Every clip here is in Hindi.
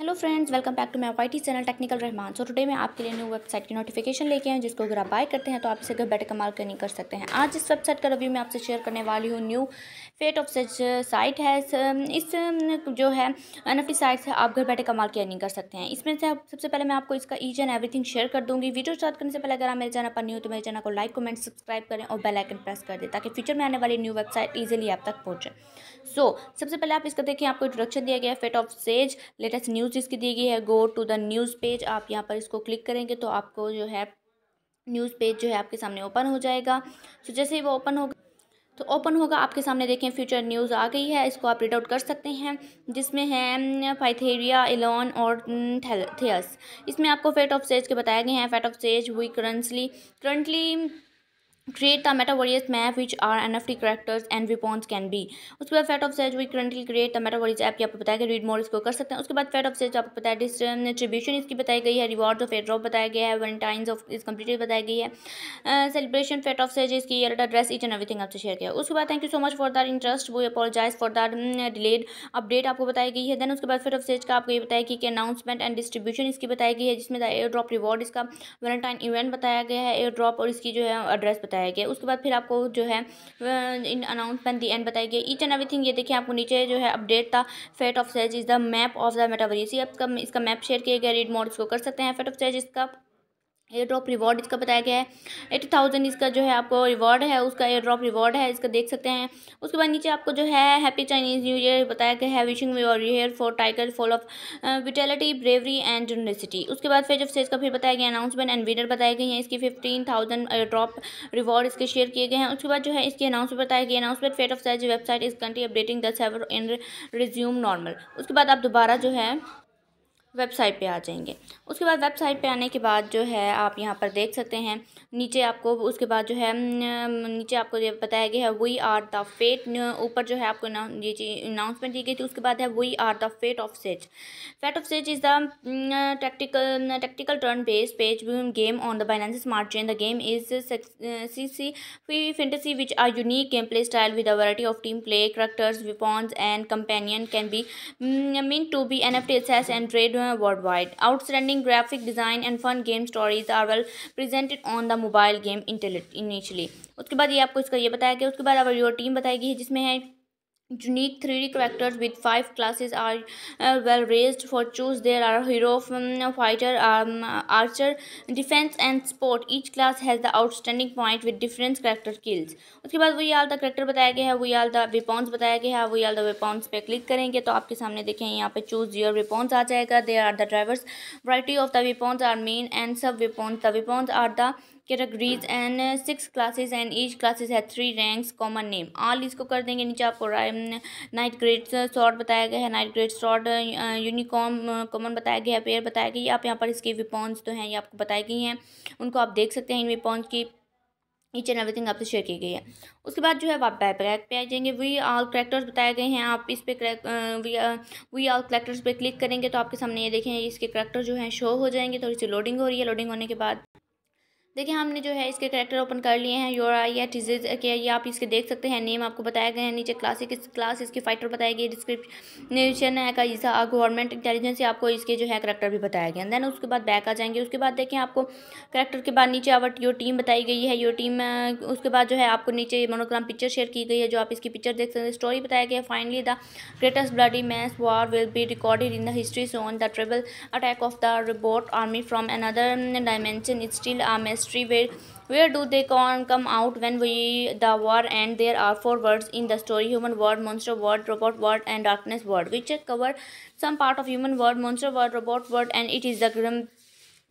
hello friends welcome back to my Y T channel technical Rahman so today मैं आपके लिए न्यू वेबसाइट की नोटिफिकेशन लेके आए जिसको अगर आप बाय करते हैं तो आप इसे घर बैठे कमाल नहीं कर सकते हैं आज इस वेबसाइट का रिव्यू मैं आपसे शेयर करने वाली हूँ new Fate of such site है इस um, जो है एन एफ साइट से आप घर बैठे कमाल की कर सकते हैं इसमें से सबसे पहले मैं आपको इसका ईच एंड एवरीथिंग शेयर कर दूँगी वीडियो स्टार्ट करने से पहले अगर आप मेरे चैनल पर न्यू तो मेरे चैनल को लाइक कमेंट सब्सक्राइब करें और बेलाइकन प्रेस कर दें ताकि फ्यूचर में आने वाली न्यू वेबसाइट ईजिली आप तक पहुँचे सो सबसे पहले आप इसका देखिए आपको इंट्रोडक्शन दिया गया fate of Sage latest news news इसकी दी गई है go to the news page आप यहाँ पर इसको क्लिक करेंगे तो आपको जो है न्यूज़ पेज जो है आपके सामने ओपन हो जाएगा तो जैसे ही वो ओपन होगा तो ओपन होगा आपके सामने देखें फ्यूचर न्यूज़ आ गई है इसको आप रीड आउट कर सकते हैं जिसमें है फाइथेरिया एलोन और थियस इसमें आपको फेट ऑफ सेज के बताए गए हैं फेट ऑफ सेज हुई currently currently create create map which are N F T characters and weapons can be उसके बाद Fate of Sage we currently create the metaverse app की आपको बताया गया रीड मोर इसको कर सकते हैं उसके बाद फैट ऑफ सेज आपको बताया डिस्ट्रीब्यूशन इसकी बताई गई है रिवॉर्ड ऑफ एड्रॉप बताया गया है वनटाइन्स ऑफ इस कंप्लीटेड बताई गई है सेलिब्रेशन फैट ऑफ सेज इसकी year address each and everything आपसे शेयर किया उसके बाद thank you so much for that interest वो apologise for that delayed update आपको बताई गई है देन उसके बाद फैट ऑफ सेज का आपको ये बताया कि अनाउंसमेंट एंड डिस्ट्रीब्यूशन इसकी बताई गई है जिसमें द एयर ड्रॉप रिवॉर्ड इसका वनटाइन इवेंट बताया गया है एयर ड्रॉप और इसकी जो है एड्रेस बताया बताया गया उसके बाद फिर आपको जो है इन अनाउंसमेंट दी एंड बताया गया ईच एंड एवरीथिंग ये देखिए आपको नीचे जो है अपडेट था Fate of Sage is the map of the metaverse इसी आपका इसका मैप शेयर किया गया रीड मोड इसको कर सकते हैं फेट ऑफ सेज इसका एयर ड्रॉप रिवॉर्ड इसका बताया गया है एटी थाउजेंड इसका जो है आपको रिवॉर्ड है उसका एयर ड्रॉप रिवॉर्ड है इसका देख सकते हैं उसके बाद नीचे आपको जो है हैप्पी चाइनीज़ न्यू ईयर बताया गया है wishing your year for tiger full of vitality bravery and generosity उसके बाद फेज ऑफ सेज का फिर बताया गया अनाउंसमेंट एंड विनर बताए गए हैं इसकी fifteen thousand air drop reward इसके शेयर किए गए हैं उसके बाद जो है इसकी अनाउंसमेंट बताया गया announcement Fate of Sage website is currently updating the server in resume normal उसके बाद आप दोबारा जो है वेबसाइट पे आ जाएंगे उसके बाद वेबसाइट पे आने के बाद जो है आप यहाँ पर देख सकते हैं नीचे आपको उसके बाद जो है नीचे आपको ये बताया गया है वी आर द फेट ऊपर जो है आपको ये चीज़ अनाउंसमेंट दी गई थी उसके बाद है we are the fate of Sage Fate of Sage is the tactical tactical turn based page game on the Binance smart chain the game is C C which are unique game play style with of team play team play characters weapons and be can be mm, meant to be nft access and trade world wide outstanding graphic design and fun game stories are well presented on the mobile game internet initially उसके बाद ये आपको इसका ये बताया गया उसके बाद अब योर टीम बताई गई है जिसमें है unique 3d characters with five classes are uh, well raised for choose there are hero fighter um, archer defense and sport each class has the outstanding point with different character skills उसके बाद वही आल द करेक्टर बताया गया है वही आल द वेपॉन्स बताया गया है वही आल द वेपॉन्स पे क्लिक करेंगे तो आपके सामने देखें यहाँ पे चूज योर वेपॉन्स आ जाएगा there are the diverse variety of the weapons are main and sub weapons the weapons are the categories and six classes and each classes है three ranks common name all इसको कर देंगे नीचे आपको नाइट ग्रेड शॉर्ट बताया गया है knight grade short uncommon common बताया गया है पेयर बताया गया आप यहाँ पर इसके विपॉन्स तो हैं ये आपको बताई गई हैं उनको आप देख सकते हैं इन विपॉन्स की ईच एंड एवरीथिंग आपसे शेयर की गई है उसके बाद जो है आप बैक बैक पे आ जाएंगे वी ऑल करेक्टर्स बताए गए हैं आप इस पे वी वी ऑल करेक्टर्स पे क्लिक करेंगे तो आपके सामने ये देखें इसके करेक्टर जो हैं शो हो जाएंगे थोड़ी सी लोडिंग हो रही है लोडिंग होने के बाद देखिए हमने जो है इसके करेक्टर ओपन कर लिए हैं आई या टीजेज के ये आप इसके देख सकते हैं नेम आपको बताया गया है नीचे क्लासिक इस क्लास इसकी फाइटर बताया गई डिस्क्रिप्शन है का इसका गवर्नमेंट इंटेलिजेंस आपको इसके जो है करेक्टर भी बताया गया देन उसके बाद बैक आ जाएंगे उसके बाद देखें आपको करेक्टर के बाद नीचे आवट योर टीम बताई गई है योर टीम uh, उसके बाद जो है आपको नीचे मोनोग्राम पिक्चर शेयर की गई है जो आप इसकी पिक्चर देख सकते हैं स्टोरी बताया गया finally the greatest bloody mess war will be recorded in the history soon the terrible attack of the robot army from another dimension still a history where where do they come, come out when we the war and there are four words in the story human world monster world robot world and darkness world which cover some part of human world monster world robot world and it is the grim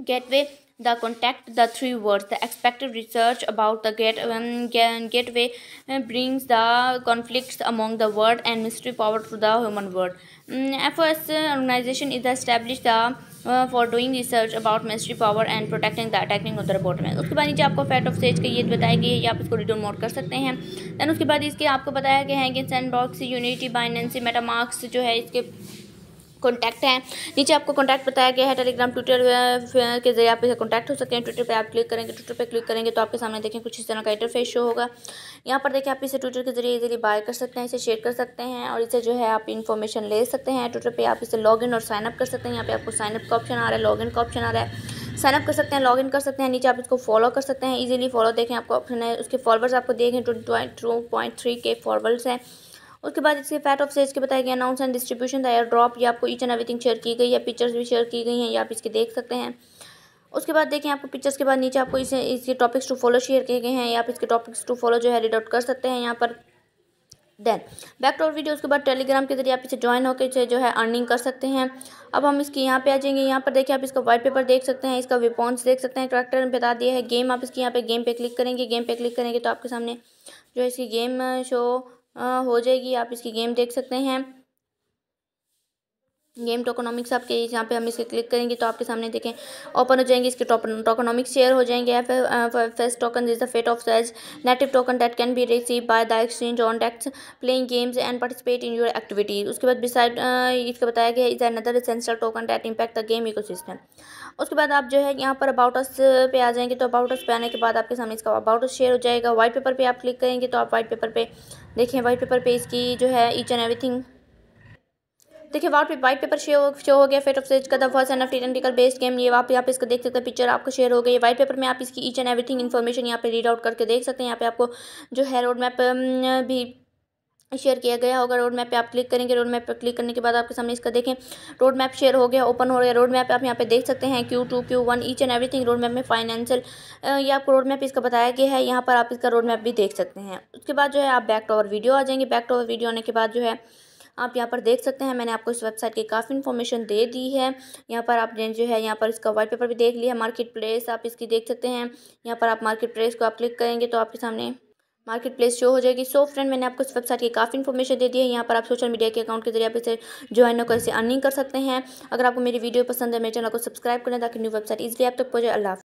gateway the contact the three words the expected research about the get, um, gateway uh, brings the conflicts among the world and mystery power to the human world um, mm, first uh, organization is established the for doing research about mystery power and protecting the attacking of the report में उसके बाद नीचे आपको फैट ऑफ सेज का ये बताया है या आप इसको रिटर्न मोड कर सकते हैं दैन उसके बाद इसके आपको बताया गया है कि सैंड बॉक्स यूनिटी बाइनेंसी मेटामार्क्स जो है इसके कॉन्टैक्ट हैं नीचे आपको कॉन्टैक्ट बताया गया है टेलीग्राम ट्विटर के जरिए आप इसे कॉन्टैक्ट हो सकते हैं ट्विटर पर आप क्लिक करेंगे ट्विटर पर क्लिक करेंगे तो आपके सामने देखें कुछ इस तरह का इंटरफेस शो होगा यहाँ पर देखें आप इसे ट्विटर के जरिए इजीली बाय कर सकते हैं इसे शेयर कर सकते हैं और इसे जो है आप इन्फॉर्मेशन ले सकते हैं ट्विटर पर आप इसे लॉग और साइनअप कर सकते हैं यहाँ पर आपको साइनअप का ऑप्शन आ रहा है लॉग का ऑप्शन आ रहा है साइनअप कर सकते हैं लॉग कर सकते हैं नीचे आप इसको फॉलो कर सकते हैं ईजिली फॉलो देखें आपको ऑप्शन है उसके फॉलोअर्स आपको देखें टू पॉइंट थ्री के फॉलोअर्स हैं उसके बाद इसके फैट ऑफ सेज के बताया गया announce and distribution the air drop या आपको ईच एंड एवरीथिंग शेयर की गई है पिक्चर्स भी शेयर की गई हैं या आप इसके देख सकते हैं उसके बाद देखें आपको पिक्चर्स के बाद नीचे आपको इसे इसके टॉपिक्स टू फॉलो शेयर किए गए हैं या आप इसके टॉपिक्स टू फॉलो जो है रीड आउट कर सकते हैं यहाँ पर देन बैक टू और वीडियो उसके बाद टेलीग्राम के जरिए आप इसे ज्वाइन होकर इसे जो है अर्निंग कर सकते हैं अब हम इसके यहाँ पे आ जाएंगे यहाँ पर देखिए आप इसका वाइट पेपर देख सकते हैं इसका वेपॉन्स देख सकते हैं करेक्टर बता दिया है गेम आप इसके यहाँ पे गेम पे क्लिक करेंगे गेम पे क्लिक करेंगे तो आपके सामने जो है इसकी गेम शो हाँ, हो जाएगी आप इसकी गेम देख सकते हैं गेम टोकोनॉमिक्स आपके यहाँ पे हम इसे क्लिक करेंगे तो आपके सामने देखें ओपन हो जाएंगे इसके टोकोनॉमिक्स शेयर हो जाएंगे या फिर first token is the fate of sage native token that can be receive by the exchange on DEX playing games and participate in your activities उसके बाद बिसाइड इसका बताया गया is another essential token that impact the game eco उसके बाद आप जो है यहाँ पर अबाउट अस पे आ जाएंगे तो अबाउट अस पे आने के बाद आपके सामने इसका अबाउट अस शेयर हो जाएगा वाइट पेपर पर आप क्लिक करेंगे तो आप वाइट पेपर पर देखें वाइट पेपर पर इसकी जो है ईच एंड एवरीथिंग देखिए वहाँ पे वाइट पेपर शो शो हो गया फेट ऑफ सेज का the first and of technical based game ये आप यहाँ पे इसको देख सकते हैं पिक्चर आपको शेयर हो गई वाइट पेपर में आप इसकी ईच एंड एवरीथिंग इन्फॉर्मेशन यहाँ पे रीड आउट करके देख सकते हैं यहाँ पे आपको जो है रोड मैप भी शेयर किया गया होगा रोड मैप पे आप क्लिक करेंगे रोड मैप पे क्लिक करने के बाद आपके सामने इसका देखें रोड मैप शेयर हो गया ओपन हो गया रोड मैप आप यहाँ पे देख सकते हैं Q two Q one each and everything road map में फाइनेंशियल ये आपको रोड मैप इसका बताया गया है यहाँ पर आप इसका रोड मैप भी देख सकते हैं उसके बाद जो है आप बैक टू आवर वीडियो आ जाएंगे बैक टू आवर वीडियो आने के बाद जो है आप यहाँ पर देख सकते हैं मैंने आपको इस वेबसाइट की काफ़ी इन्फॉर्मेशन दे दी है यहाँ पर आपने जो है यहाँ पर इसका वाइट पेपर भी देख लिया मार्केट प्लेस आप इसकी देख सकते हैं यहाँ पर आप मार्केट प्लेस को आप क्लिक करेंगे तो आपके सामने मार्केट प्लेस शो हो जाएगी सो so, फ्रेंड मैंने आपको इस वेबसाइट की काफ़ी इन्फॉर्मेशन दे दी है यहाँ पर आप सोशल मीडिया के अकाउंट के जरिए आप इसे ज्वाइन होकर इसे अर्निंग कर सकते हैं अगर आपको मेरी वीडियो पसंद है मेरे चैनल को सब्सक्राइब करें ताकि न्यू वेबसाइट इजली आप तक पहुँचे अल्लाह